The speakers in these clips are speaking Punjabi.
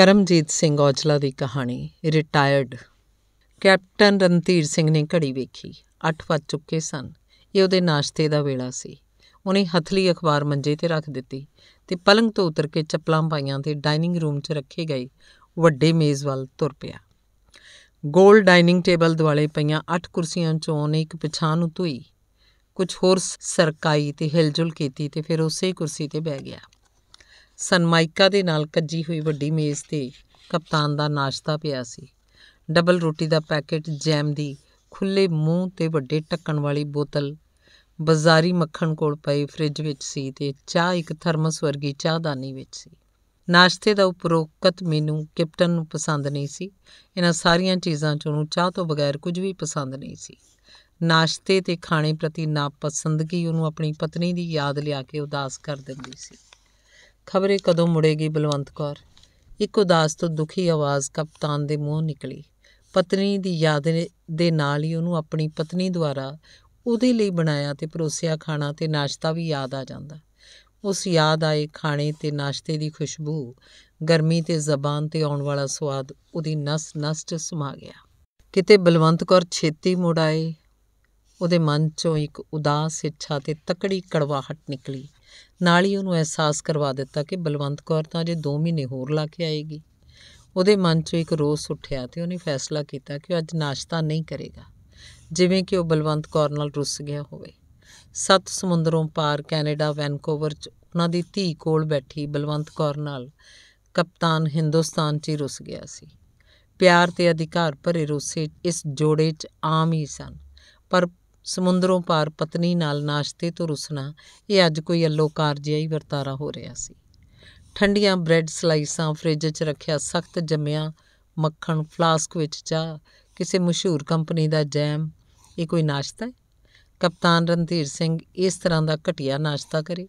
ਕਰਮਜੀਤ ਸਿੰਘ ਔਜਲਾ ਦੀ ਕਹਾਣੀ ਰਿਟਾਇਰਡ ਕੈਪਟਨ ਰਣਧੀਰ ਸਿੰਘ ਨੇ ਘੜੀ ਵੇਖੀ 8 ਵਜ ਚੁੱਕੇ ਸਨ ਇਹ ਉਹਦੇ ਨਾਸ਼ਤੇ ਦਾ ਵੇਲਾ ਸੀ ਉਹਨੇ ਹਥਲੀ ਅਖਬਾਰ ਮੰਜੇ ਤੇ ਰੱਖ ਦਿੱਤੀ ਤੇ ਪਲੰਗ ਤੋਂ ਉਤਰ ਕੇ ਚੱਪਲਾਂ ਪਾਈਆਂ ਤੇ ਡਾਈਨਿੰਗ ਰੂਮ 'ਚ ਰੱਖੇ ਗਏ ਵੱਡੇ ਮੇਜ਼ ਵੱਲ ਤੁਰ ਪਿਆ ਗੋਲ ਡਾਈਨਿੰਗ ਟੇਬਲ ਦੁਆਲੇ ਪਈਆਂ 8 ਕੁਰਸੀਆਂ 'ਚੋਂ ਉਹਨੇ ਇੱਕ ਪਛਾਣ ਨੂੰ ਧੋਈ ਕੁਝ ਹੋਰ ਸਰਕਾਈ ਤੇ ਹਿਲਜੁਲ ਕੀਤੀ ਤੇ ਫਿਰ ਉਸੇ ਕੁਰਸੀ ਤੇ ਬਹਿ ਗਿਆ ਸਨਮਾਈਕਾ ਦੇ ਨਾਲ ਕੱਜੀ ਹੋਈ ਵੱਡੀ ਮੇਜ਼ ਤੇ ਕਪਤਾਨ ਦਾ ਨਾਸ਼ਤਾ ਪਿਆ ਸੀ ਡਬਲ ਰੋਟੀ ਦਾ ਪੈਕੇਟ ਜੈਮ ਦੀ ਖੁੱਲੇ ਮੂੰਹ ਤੇ ਵੱਡੇ ਟੱਕਣ ਵਾਲੀ ਬੋਤਲ ਬਾਜ਼ਾਰੀ ਮੱਖਣ ਕੋਲ ਪਈ ਫ੍ਰਿਜ ਵਿੱਚ ਸੀ ਤੇ ਚਾਹ ਇੱਕ ਥਰਮਸ ਵਰਗੀ ਚਾਹਦਾਨੀ ਵਿੱਚ ਸੀ ਨਾਸ਼ਤੇ ਦਾ ਉਪਰੋਕਤ ਮੈਨੂੰ ਕੈਪਟਨ ਨੂੰ ਪਸੰਦ ਨਹੀਂ ਸੀ ਇਹਨਾਂ ਸਾਰੀਆਂ ਚੀਜ਼ਾਂ ਚੋਂ ਉਹ ਚਾਹ ਤੋਂ ਬਗੈਰ ਕੁਝ ਵੀ ਪਸੰਦ ਨਹੀਂ ਸੀ ਨਾਸ਼ਤੇ ਤੇ ਖਾਣੇ ਪ੍ਰਤੀ ਨਾਪਸੰਦਗੀ ਉਹਨੂੰ ਆਪਣੀ ਪਤਨੀ ਦੀ ਯਾਦ ਲਿਆ ਕੇ ਉਦਾਸ ਕਰ ਦਿੰਦੀ ਸੀ ਖਬਰੇ ਕਦੋਂ ਮੁੜੇਗੀ ਬਲਵੰਤ ਕੌਰ ਇੱਕ ਉਦਾਸ ਤੋਂ ਦੁਖੀ ਆਵਾਜ਼ ਕਪਤਾਨ ਦੇ ਮੂੰਹੋਂ ਨਿਕਲੀ ਪਤਨੀ ਦੀ ਯਾਦ ਦੇ ਨਾਲ ਹੀ ਉਹਨੂੰ ਆਪਣੀ ਪਤਨੀ ਦੁਆਰਾ ਉਹਦੇ ਲਈ ਬਣਾਇਆ ਤੇ ਪਰੋਸਿਆ ਖਾਣਾ ਤੇ ਨਾਸ਼ਤਾ ਵੀ ਯਾਦ ਆ ਜਾਂਦਾ ਉਸ ਯਾਦ ਆਏ ਖਾਣੇ ਤੇ ਨਾਸ਼ਤੇ ਦੀ ਖੁਸ਼ਬੂ ਗਰਮੀ ਤੇ ਜ਼ਬਾਨ ਤੇ ਆਉਣ ਵਾਲਾ ਸਵਾਦ ਉਹਦੀ ਨਸ ਨਸ ਚ ਸਮਾ ਗਿਆ ਕਿਤੇ ਬਲਵੰਤ ਕੌਰ ਛੇਤੀ ਮੁੜ ਆਏ ਉਹਦੇ ਮਨ 'ਚੋਂ ਇੱਕ ਉਦਾਸ ਇੱਛਾ ਤੇ ਤਕੜੀ ਕੜਵਾਹਟ ਨਿਕਲੀ ਨਾਲ ਹੀ ਉਹਨੂੰ ਅਹਿਸਾਸ ਕਰਵਾ ਦਿੱਤਾ ਕਿ ਬਲਵੰਤ ਕੌਰ ਤਾਂ ਅਜੇ 2 ਮਹੀਨੇ ਹੋਰ ਲਾ ਕੇ ਆਏਗੀ ਉਹਦੇ ਮਨ 'ਚੋਂ ਇੱਕ ਰੋਸ ਉੱਠਿਆ ਤੇ ਉਹਨੇ ਫੈਸਲਾ ਕੀਤਾ ਕਿ ਉਹ ਅੱਜ ਨਾਸ਼ਤਾ ਨਹੀਂ ਕਰੇਗਾ ਜਿਵੇਂ ਕਿ ਉਹ ਬਲਵੰਤ ਕੌਰ ਨਾਲ ਰੁੱਸ ਗਿਆ ਹੋਵੇ ਸੱਤ ਸਮੁੰਦਰੋਂ ਪਾਰ ਕੈਨੇਡਾ ਵੈਨਕੂਵਰ 'ਚ ਉਹਨਾਂ ਦੀ ਧੀ ਕੋਲ ਬੈਠੀ ਬਲਵੰਤ ਕੌਰ ਨਾਲ ਕਪਤਾਨ ਹਿੰਦੁਸਤਾਨ 'ਚ ਰੁੱਸ ਗਿਆ ਸੀ ਪਿਆਰ ਤੇ ਅਧਿਕਾਰ ਭਰੇ ਰੋਸੇ ਇਸ ਜੋੜੇ 'ਚ ਆਮ ਹੀ ਸਨ ਪਰ ਸਮੁੰਦਰੋਂ ਪਾਰ ਪਤਨੀ ਨਾਲ ਨਾਸ਼ਤੇ ਤੋਂ ਰੁਸਣਾ ਇਹ ਅੱਜ ਕੋਈ ਅਲੋਕਾਰ ਜਿਹਾ ਹੀ ਵਰਤਾਰਾ ਹੋ ਰਿਹਾ ਸੀ ਠੰਡੀਆਂ ਬ੍ਰੈਡ ਸਲਾਈਸਾਂ ਫ੍ਰਿਜ 'ਚ ਰੱਖਿਆ ਸਖਤ ਜੰਮਿਆ ਮੱਖਣ ਫਲਾਸਕ ਵਿੱਚ ਚਾਹ ਕਿਸੇ ਮਸ਼ਹੂਰ ਕੰਪਨੀ ਦਾ ਜੈਮ ਇਹ ਕੋਈ ਨਾਸ਼ਤਾ ਹੈ ਕਪਤਾਨ ਰਣਧੀਰ ਸਿੰਘ ਇਸ ਤਰ੍ਹਾਂ ਦਾ ਘਟੀਆ ਨਾਸ਼ਤਾ ਕਰੇ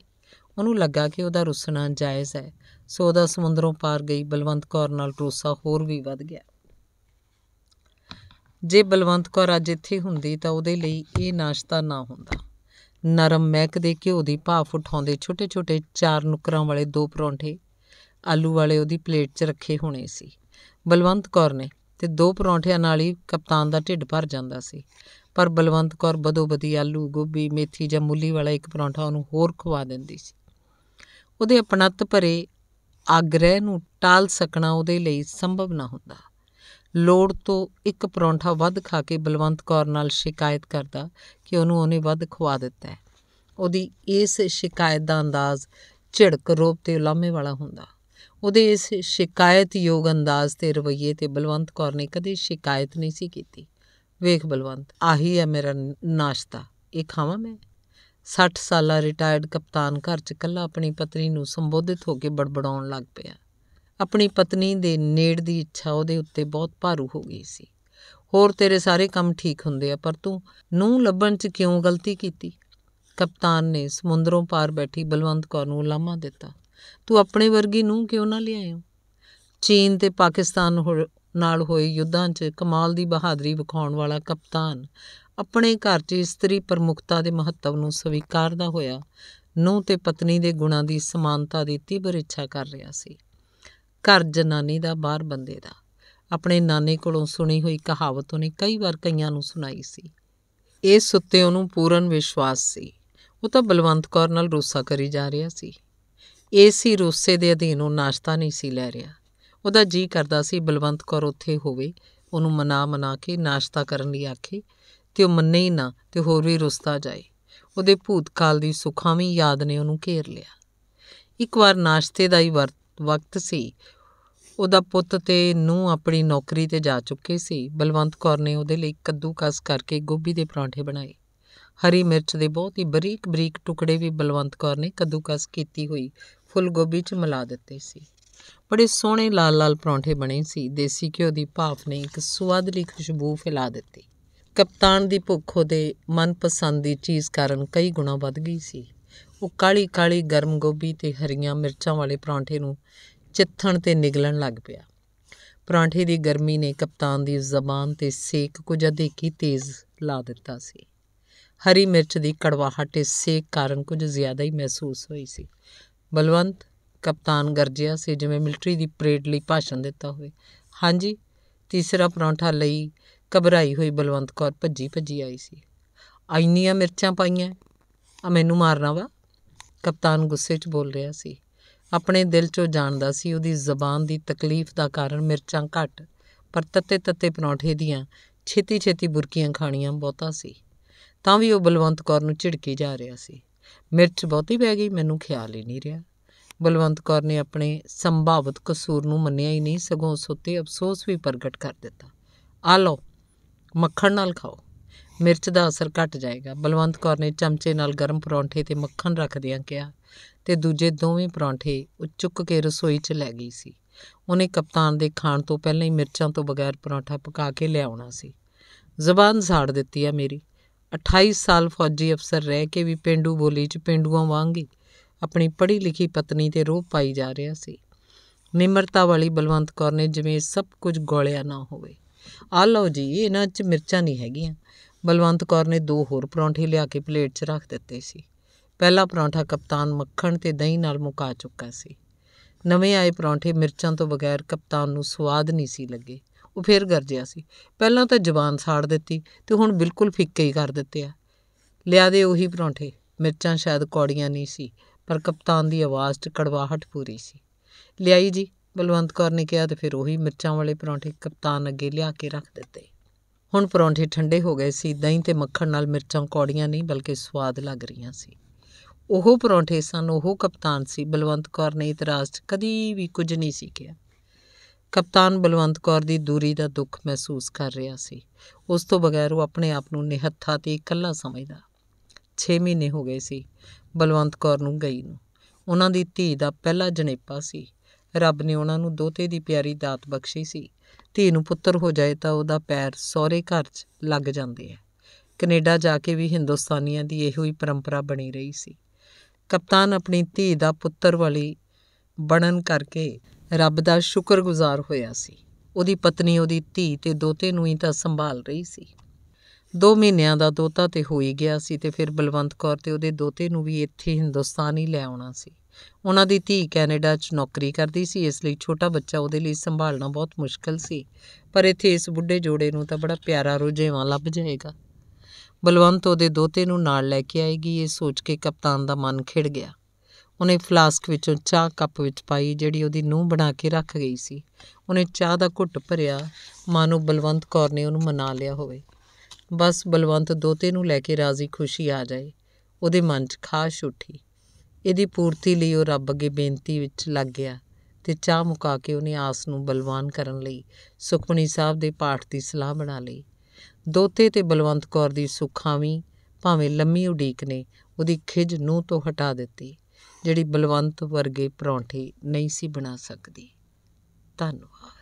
ਉਹਨੂੰ ਲੱਗਾ ਕਿ ਉਹਦਾ ਰੁਸਣਾ ਜਾਇਜ਼ ਹੈ ਸੋ ਉਹਦਾ ਸਮੁੰਦਰੋਂ ਪਾਰ ਗਈ ਬਲਵੰਤ ਕੌਰ ਨਾਲ ਰੋਸਾ ਹੋਰ ਵੀ ਵੱਧ ਗਿਆ ਜੇ ਬਲਵੰਤ ਕੌਰ ਅੱਜ ਇੱਥੇ ਹੁੰਦੀ ਤਾਂ ਉਹਦੇ ਲਈ ਇਹ ਨਾਸ਼ਤਾ ਨਾ ਹੁੰਦਾ ਨਰਮ ਮਹਿਕ ਦੇ ਘਿਓ ਦੀ ਭਾਫ ਉਠਾਉਂਦੇ ਛੋਟੇ-ਛੋਟੇ ਚਾਰ ਨੁਕਰਾਂ ਵਾਲੇ ਦੋ ਪਰੌਂਠੇ ਆਲੂ ਵਾਲੇ ਉਹਦੀ ਪਲੇਟ 'ਚ ਰੱਖੇ ਹੋਣੇ ਸੀ ਬਲਵੰਤ ਕੌਰ ਨੇ ਤੇ ਦੋ ਪਰੌਂਠਿਆਂ ਨਾਲ ਹੀ ਕਪਤਾਨ ਦਾ ਢਿੱਡ ਭਰ ਜਾਂਦਾ ਸੀ ਪਰ ਬਲਵੰਤ ਕੌਰ ਬਦੋਬਦੀ ਆਲੂ ਗੋਭੀ ਮੇਥੀ ਜਾਂ ਮੂਲੀ ਵਾਲਾ ਇੱਕ ਪਰੌਂਠਾ ਉਹਨੂੰ ਹੋਰ ਖਵਾ ਦਿੰਦੀ ਸੀ ਉਹਦੇ ਆਪਣਤ ਭਰੇ ਆਗਰੇ ਨੂੰ ਟਾਲ ਸਕਣਾ ਉਹਦੇ ਲਈ ਸੰਭਵ ਨਾ ਹੁੰਦਾ ਲੋੜ ਤੋਂ ਇੱਕ ਪਰੌਂਠਾ ਵੱਧ ਖਾ ਕੇ ਬਲਵੰਤ ਕੌਰ ਨਾਲ ਸ਼ਿਕਾਇਤ ਕਰਦਾ ਕਿ ਉਹਨੂੰ ਉਹਨੇ ਵੱਧ ਖਵਾ ਦਿੱਤਾ ਹੈ ਉਹਦੀ ਇਸ ਸ਼ਿਕਾਇਤ ਦਾ ਅੰਦਾਜ਼ ਝਿੜਕ ਰੋਪ ਤੇ ਉਲਾਮੇ ਵਾਲਾ ਹੁੰਦਾ ਉਹਦੇ ਇਸ ਸ਼ਿਕਾਇਤ ਯੋਗ ਅੰਦਾਜ਼ ਤੇ ਰਵਈਏ ਤੇ ਬਲਵੰਤ ਕੌਰ ਨੇ ਕਦੇ ਸ਼ਿਕਾਇਤ ਨਹੀਂ ਸੀ ਕੀਤੀ ਵੇਖ ਬਲਵੰਤ ਆਹੀ ਹੈ ਮੇਰਾ ਨਾਸ਼ਤਾ ਇਹ ਖਾਵਾਂ ਮੈਂ 60 ਸਾਲਾ ਰਿਟਾਇਰਡ ਕਪਤਾਨ ਘਰ 'ਚ ਇਕੱਲਾ ਆਪਣੀ ਪਤਨੀ ਨੂੰ ਸੰਬੋਧਿਤ ਹੋ ਕੇ ਬੜਬੜਾਉਣ ਲੱਗ ਪਿਆ ਆਪਣੀ ਪਤਨੀ ਦੇ ਨੇੜ ਦੀ ਇੱਛਾ ਉਹਦੇ ਉੱਤੇ ਬਹੁਤ ਭਾਰੂ ਹੋ ਗਈ ਸੀ ਹੋਰ ਤੇਰੇ ਸਾਰੇ ਕੰਮ ਠੀਕ ਹੁੰਦੇ ਆ ਪਰ ਤੂੰ ਨੂੰ ਲੱਭਣ 'ਚ ਕਿਉਂ ਗਲਤੀ ਕੀਤੀ ਕਪਤਾਨ ਨੇ ਸਮੁੰਦਰੋਂ ਪਾਰ ਬੈਠੀ ਬਲਵੰਤ ਕੌਰ ਨੂੰ ਲਾਮਾ ਦਿੱਤਾ ਤੂੰ ਆਪਣੇ ਵਰਗੀ ਨੂੰ ਕਿਉਂ ਨਾ ਲਿਆਇਓ ਚੀਨ ਤੇ ਪਾਕਿਸਤਾਨ ਨਾਲ ਹੋਏ ਯੁੱਧਾਂ 'ਚ ਕਮਾਲ ਦੀ ਬਹਾਦਰੀ ਵਿਖਾਉਣ ਵਾਲਾ ਕਪਤਾਨ ਆਪਣੇ ਘਰ 'ਚ ਇਸਤਰੀ ਪ੍ਰਮੁਖਤਾ ਦੇ ਮਹੱਤਵ ਨੂੰ ਸਵੀਕਾਰਦਾ ਹੋਇਆ ਨੂੰ ਤੇ ਪਤਨੀ ਦੇ ਗੁਣਾਂ ਦੀ ਸਮਾਨਤਾ ਦੀ ਤੀਬਰ ਇੱਛਾ ਕਰ ਰਿਹਾ ਸੀ ਘਰ ਜਨਾਨੀ ਦਾ ਬਾਹਰ ਬੰਦੇ ਦਾ ਆਪਣੇ ਨਾਨੇ ਕੋਲੋਂ ਸੁਣੀ ਹੋਈ ਕਹਾਵਤ ਉਹਨੇ ਕਈ ਵਾਰ ਕਈਆਂ ਨੂੰ ਸੁਣਾਈ ਸੀ ਇਹ ਸੁੱਤੇ ਉਹਨੂੰ ਪੂਰਨ ਵਿਸ਼ਵਾਸ ਸੀ ਉਹ ਤਾਂ ਬਲਵੰਤ ਕੌਰ ਨਾਲ ਰੋਸਾ ਕਰੀ ਜਾ ਰਿਹਾ ਸੀ ਇਸ ਹੀ ਰੋਸੇ ਦੇ ਅਧੀਨ ਉਹ ਨਾਸ਼ਤਾ ਨਹੀਂ ਸੀ ਲੈ ਰਿਹਾ ਉਹਦਾ ਜੀ ਕਰਦਾ ਸੀ ਬਲਵੰਤ ਕੌਰ ਉੱਥੇ ਹੋਵੇ ਉਹਨੂੰ ਮਨਾ ਮਨਾ ਕੇ ਨਾਸ਼ਤਾ ਕਰਨ ਲਈ ਆਖੇ ਤੇ ਉਹ ਮੰਨੇ ਹੀ ਨਾ ਤੇ ਹੋਰ ਵੀ ਰੁਸਤਾ ਜਾਏ ਉਹਦੇ ਭੂਤਕਾਲ ਦੀ ਸੁੱਖਾਂ ਵੀ ਯਾਦ ਨੇ ਉਹਨੂੰ ਘੇਰ ਲਿਆ ਇੱਕ ਵਾਰ ਨਾਸ਼ਤੇ ਦਾ ਹੀ ਵਰਤ ਵਕਤ ਸੀ ਉਹਦਾ ਪੁੱਤ ਤੇ ਨੂੰ ਆਪਣੀ ਨੌਕਰੀ ਤੇ ਜਾ ਚੁੱਕੇ ਸੀ ਬਲਵੰਤ ਕੌਰ ਨੇ ਉਹਦੇ ਲਈ ਕਸ ਕਰਕੇ ਗੋਭੀ ਦੇ ਪਰੌਂਠੇ ਬਣਾਏ ਹਰੀ ਮਿਰਚ ਦੇ ਬਹੁਤ ਹੀ ਬਰੀਕ-ਬਰੀਕ ਟੁਕੜੇ ਵੀ ਬਲਵੰਤ ਕੌਰ ਨੇ ਕਸ ਕੀਤੀ ਹੋਈ ਫੁੱਲ ਗੋਭੀ 'ਚ ਮਿਲਾ ਦਿੱਤੇ ਸੀ ਬੜੇ ਸੋਹਣੇ ਲਾਲ-ਲਾਲ ਪਰੌਂਠੇ ਬਣੇ ਸੀ ਦੇਸੀ ਘਿਓ ਦੀ ਭਾਫ ਨੇ ਇੱਕ ਸੁਆਦਲੀ ਖੁਸ਼ਬੂ ਫੈਲਾ ਦਿੱਤੀ ਕਪਤਾਨ ਦੀ ਭੁੱਖ ਉਹਦੇ ਮਨਪਸੰਦ ਦੀ ਚੀਜ਼ ਕਾਰਨ ਕਈ ਗੁਣਾ ਵੱਧ ਗਈ ਸੀ ਉਹ ਕਾਲੀ ਕਾਲੀ ਗਰਮ ਗੋਭੀ ਤੇ ਹਰੀਆਂ ਮਿਰਚਾਂ ਵਾਲੇ ਪਰਾਂਠੇ ਨੂੰ ਚਿੱਥਣ ਤੇ ਨਿਗਲਣ ਲੱਗ ਪਿਆ ਪਰਾਂਠੇ ਦੀ ਗਰਮੀ ਨੇ ਕਪਤਾਨ ਦੀ ਜ਼ਬਾਨ ਤੇ ਸੇਕ ਕੁਝ ਅਧੇਕੀ ਤੇਜ਼ ਲਾ ਦਿੱਤਾ ਸੀ ਹਰੀ ਮਿਰਚ ਦੀ ਕੜਵਾਹਟ ਇਸ ਸੇਕ ਕਾਰਨ ਕੁਝ ਜ਼ਿਆਦਾ ਹੀ ਮਹਿਸੂਸ ਹੋਈ ਸੀ ਬਲਵੰਤ ਕਪਤਾਨ ਗਰਜਿਆ ਸੀ ਜਿਵੇਂ ਮਿਲਟਰੀ ਦੀ ਪਰੇਡ ਲਈ ਭਾਸ਼ਣ ਦਿੱਤਾ ਹੋਵੇ ਹਾਂਜੀ ਤੀਸਰਾ ਪਰੌਂਠਾ ਲਈ ਘਬਰਾਈ ਹੋਈ ਬਲਵੰਤ ਕੌਰ ਭੱਜੀ ਭੱਜੀ ਆਈ ਸੀ ਆਈਨੀਆਂ ਮਿਰਚਾਂ ਪਾਈਆਂ ਆ ਮੈਨੂੰ ਮਾਰਨਾ ਵਾ ਕਪਤਾਨ ਗੁੱਸੇ 'ਚ ਬੋਲ ਰਿਹਾ ਸੀ ਆਪਣੇ ਦਿਲ 'ਚੋਂ ਜਾਣਦਾ ਸੀ ਉਹਦੀ ਜ਼ਬਾਨ ਦੀ ਤਕਲੀਫ ਦਾ ਕਾਰਨ ਮਿਰਚਾਂ ਘੱਟ ਪਰ ਤੱਤੇ ਤੱਤੇ ਪਰੌਂਠੇ ਦੀਆਂ ਛੇਤੀ ਛੇਤੀ ਬੁਰਕੀਆਂ ਖਾਣੀਆਂ ਬਹੁਤਾ ਸੀ ਤਾਂ ਵੀ ਉਹ ਬਲਵੰਤ ਕੌਰ ਨੂੰ ਝਿੜਕੀ ਜਾ ਰਿਹਾ ਸੀ ਮਿਰਚ ਬਹੁਤੀ ਪੈ ਗਈ ਮੈਨੂੰ ਖਿਆਲ ਹੀ ਨਹੀਂ ਰਿਹਾ ਬਲਵੰਤ ਕੌਰ ਨੇ ਆਪਣੇ ਸੰਭਾਵਿਤ ਕਸੂਰ ਨੂੰ ਮੰਨਿਆ ਹੀ ਨਹੀਂ ਸਗੋਂ ਉਸ ਉੱਤੇ ਅਫਸੋਸ ਵੀ ਪ੍ਰਗਟ ਕਰ ਦਿੱਤਾ ਆ ਲਓ ਮੱਖਣ ਨਾਲ ਖਾਓ ਮਿਰਚ ਦਾ ਅਸਰ ਘਟ ਜਾਏਗਾ ਬਲਵੰਤ ਕੌਰ ਨੇ ਚਮਚੇ ਨਾਲ ਗਰਮ ਪਰੌਂਠੇ ਤੇ ਮੱਖਣ ਰੱਖਦਿਆਂ ਕਿਹਾ ਤੇ ਦੂਜੇ ਦੋਵੇਂ ਪਰੌਂਠੇ ਉਹ ਚੁੱਕ ਕੇ ਰਸੋਈ 'ਚ ਲੈ ਗਈ ਸੀ ਉਹਨੇ ਕਪਤਾਨ ਦੇ ਖਾਣ ਤੋਂ ਪਹਿਲਾਂ ਹੀ ਮਿਰਚਾਂ ਤੋਂ ਬਗੈਰ ਪਰੌਂਠਾ ਪਕਾ ਕੇ ਲਿਆਉਣਾ ਸੀ ਜ਼ਬਾਨ ਸਾੜ ਦਿੱਤੀ ਆ ਮੇਰੀ 28 ਸਾਲ ਫੌਜੀ ਅਫਸਰ ਰਹਿ ਕੇ ਵੀ ਪਿੰਡੂ ਬੋਲੀ 'ਚ ਪਿੰਡੂਆਂ ਵਾਂਗ ਹੀ ਆਪਣੀ ਪੜ੍ਹੀ ਲਿਖੀ ਪਤਨੀ ਤੇ ਰੋਹ ਪਾਈ ਜਾ ਰਿਹਾ ਸੀ ਨਿਮਰਤਾ ਵਾਲੀ ਬਲਵੰਤ ਕੌਰ ਨੇ ਜਿਵੇਂ ਸਭ ਕੁਝ ਗੋਲਿਆ ਨਾ ਹੋਵੇ ਆ ਲਓ ਜੀ ਇਹਨਾਂ 'ਚ ਮਿਰਚਾਂ ਨਹੀਂ ਹੈਗੀਆਂ ਬਲਵੰਤ ਕੌਰ ਨੇ ਦੋ ਹੋਰ ਪਰੌਂਠੇ ਲਿਆ ਕੇ ਪਲੇਟ 'ਚ ਰੱਖ ਦਿੱਤੇ ਸੀ ਪਹਿਲਾ ਪਰੌਂਠਾ ਕਪਤਾਨ ਮੱਖਣ ਤੇ ਦਹੀਂ ਨਾਲ ਮੁਕਾ ਚੁੱਕਾ ਸੀ ਨਵੇਂ ਆਏ ਪਰੌਂਠੇ ਮਿਰਚਾਂ ਤੋਂ ਬਗੈਰ ਕਪਤਾਨ ਨੂੰ ਸਵਾਦ ਨਹੀਂ ਸੀ ਲੱਗੇ ਉਹ ਫੇਰ ਗਰਜਿਆ ਸੀ ਪਹਿਲਾਂ ਤਾਂ ਜ਼ਬਾਨ ਸਾੜ ਦਿੱਤੀ ਤੇ ਹੁਣ ਬਿਲਕੁਲ ਫਿੱਕੇ ਹੀ ਕਰ ਦਿੱਤੇ ਆ ਲਿਆ ਦੇ ਉਹੀ ਪਰੌਂਠੇ ਮਿਰਚਾਂ ਸ਼ਾਇਦ ਕੌੜੀਆਂ ਨਹੀਂ ਸੀ ਪਰ ਕਪਤਾਨ ਦੀ ਆਵਾਜ਼ 'ਚ ਕੜਵਾਹਟ ਪੂਰੀ ਸੀ ਲਿਆਈ ਜੀ ਬਲਵੰਤ ਕੌਰ ਨੇ ਕਿਹਾ ਤੇ ਫਿਰ ਉਹੀ ਮਿਰਚਾਂ ਵਾਲੇ ਪਰੌਂਠੇ ਕਪਤਾਨ ਅੱਗੇ ਲਿਆ ਕੇ ਰੱਖ ਦਿੱਤੇ ਹੁਣ ਪਰੌਂਠੇ ਠੰਡੇ ਹੋ ਗਏ ਸੀ ਦਹੀਂ ਤੇ ਮੱਖਣ ਨਾਲ ਮਿਰਚਾਂ ਕੌੜੀਆਂ ਨਹੀਂ ਬਲਕਿ ਸਵਾਦ ਲੱਗ ਰਹੀਆਂ ਸੀ ਉਹ ਪਰੌਂਠੇ ਸਨ ਉਹ ਕਪਤਾਨ ਸੀ ਬਲਵੰਤ ਕੌਰ ਨੇ ਇਤਰਾਜ਼ ਕਦੀ ਵੀ ਕੁਝ ਨਹੀਂ ਸੀ ਕਿਹਾ ਕਪਤਾਨ ਬਲਵੰਤ ਕੌਰ ਦੀ ਦੂਰੀ ਦਾ ਦੁੱਖ ਮਹਿਸੂਸ ਕਰ ਰਿਹਾ ਸੀ ਉਸ ਤੋਂ ਬਗੈਰ ਉਹ ਆਪਣੇ ਆਪ ਨੂੰ ਨਿਹੱਥਾ ਤੇ ਇਕੱਲਾ ਸਮਝਦਾ 6 ਮਹੀਨੇ ਹੋ ਗਏ ਸੀ ਬਲਵੰਤ ਕੌਰ ਨੂੰ ਗਈ ਨੂੰ ਉਹਨਾਂ ਦੀ ਧੀ ਦਾ ਪਹਿਲਾ ਜਨੇਪਾ ਸੀ ਰੱਬ ਨੇ ਉਹਨਾਂ ਨੂੰ ਦੋਤੇ ਦੀ ਪਿਆਰੀ ਦਾਤ ਬਖਸ਼ੀ ਸੀ ਧੀ ਨੂੰ ਪੁੱਤਰ ਹੋ ਜਾਏ ਤਾਂ ਉਹਦਾ ਪੈਰ ਸਹੁਰੇ ਘਰ 'ਚ ਲੱਗ ਜਾਂਦੇ ਆ ਕੈਨੇਡਾ ਜਾ ਕੇ ਵੀ ਹਿੰਦੁਸਤਾਨੀਆਂ ਦੀ ਇਹੋ ਹੀ ਪਰੰਪਰਾ ਬਣੀ ਰਹੀ ਸੀ ਕਪਤਾਨ ਆਪਣੀ ਧੀ ਦਾ ਪੁੱਤਰ ਵਾਲੀ ਬਣਨ ਕਰਕੇ ਰੱਬ ਦਾ ਸ਼ੁਕਰਗੁਜ਼ਾਰ ਹੋਇਆ ਸੀ ਉਹਦੀ ਪਤਨੀ ਉਹਦੀ ਧੀ ਤੇ ਦੋਤੇ ਨੂੰ ਹੀ ਤਾਂ ਸੰਭਾਲ ਰਹੀ ਸੀ ਦੋ ਮਹੀਨਿਆਂ ਦਾ ਦੋਤਾ ਤੇ ਹੋ ਹੀ ਗਿਆ ਸੀ ਤੇ ਫਿਰ ਬਲਵੰਤ ਕੌਰ ਤੇ ਉਹਦੇ ਦੋਤੇ ਨੂੰ ਵੀ ਇੱਥੇ ਹਿੰਦੁਸਤਾਨ ਹੀ ਲੈ ਆਉਣਾ ਸੀ ਉਹਨਾਂ ਦੀ ਧੀ ਕੈਨੇਡਾ 'ਚ ਨੌਕਰੀ ਕਰਦੀ ਸੀ ਇਸ ਲਈ ਛੋਟਾ ਬੱਚਾ ਉਹਦੇ ਲਈ ਸੰਭਾਲਣਾ ਬਹੁਤ ਮੁਸ਼ਕਲ ਸੀ ਪਰ ਇੱਥੇ ਇਸ ਬੁੱਢੇ ਜੋੜੇ ਨੂੰ ਤਾਂ ਬੜਾ ਪਿਆਰਾ ਰੁਝੇਵਾਂ ਲੱਭ ਜਾਏਗਾ ਬਲਵੰਤ ਉਹਦੇ ਦੋਤੇ ਨੂੰ ਨਾਲ ਲੈ ਕੇ ਆਏਗੀ ਇਹ ਸੋਚ ਕੇ ਕਪਤਾਨ ਦਾ ਮਨ ਖਿੜ ਗਿਆ ਉਹਨੇ ਫਲਾਸਕ ਵਿੱਚੋਂ ਚਾਹ ਕੱਪ ਵਿੱਚ ਪਾਈ ਜਿਹੜੀ ਉਹਦੀ ਨੂੰ ਬਣਾ ਕੇ ਰੱਖ ਗਈ ਸੀ ਉਹਨੇ ਚਾਹ ਦਾ ਘੁੱਟ ਭਰਿਆ ਮਾਨੋ ਬਲਵੰਤ ਕੌਰ ਨੇ ਉਹਨੂੰ ਮਨਾ ਲਿਆ ਹੋਵੇ ਬਸ ਬਲਵੰਤ ਦੋਤੇ ਨੂੰ ਲੈ ਕੇ ਰਾਜ਼ੀ ਖੁਸ਼ੀ ਆ ਜਾਏ ਉਹਦੇ ਮਨ 'ਚ ਖਾਸ਼ ਉੱਠੀ ਇਹਦੀ ਪੂਰਤੀ ਲਈ ਉਹ ਰੱਬ ਅੱਗੇ ਬੇਨਤੀ ਵਿੱਚ ਲੱਗ ਗਿਆ ਤੇ ਚਾਹ ਮੁਕਾ ਕੇ ਉਹਨੇ ਆਸ ਨੂੰ ਬਲਵਾਨ ਕਰਨ ਲਈ ਸੁਖਮਨੀ ਸਾਹਿਬ ਦੇ ਪਾਠ ਦੀ ਸਲਾਹ ਬਣਾ ਲਈ ਦੋਤੇ ਤੇ ਬਲਵੰਤ ਕੌਰ ਦੀ ਵੀ ਭਾਵੇਂ ਲੰਮੀ ਉਡੀਕ ਨੇ ਉਹਦੀ ਖਿਜ ਨੂੰ ਤੋਂ ਹਟਾ ਦਿੱਤੀ ਜਿਹੜੀ ਬਲਵੰਤ ਵਰਗੇ ਪਰੌਂਠੇ ਨਹੀਂ ਸੀ ਬਣਾ ਸਕਦੀ ਧੰਨਵਾਦ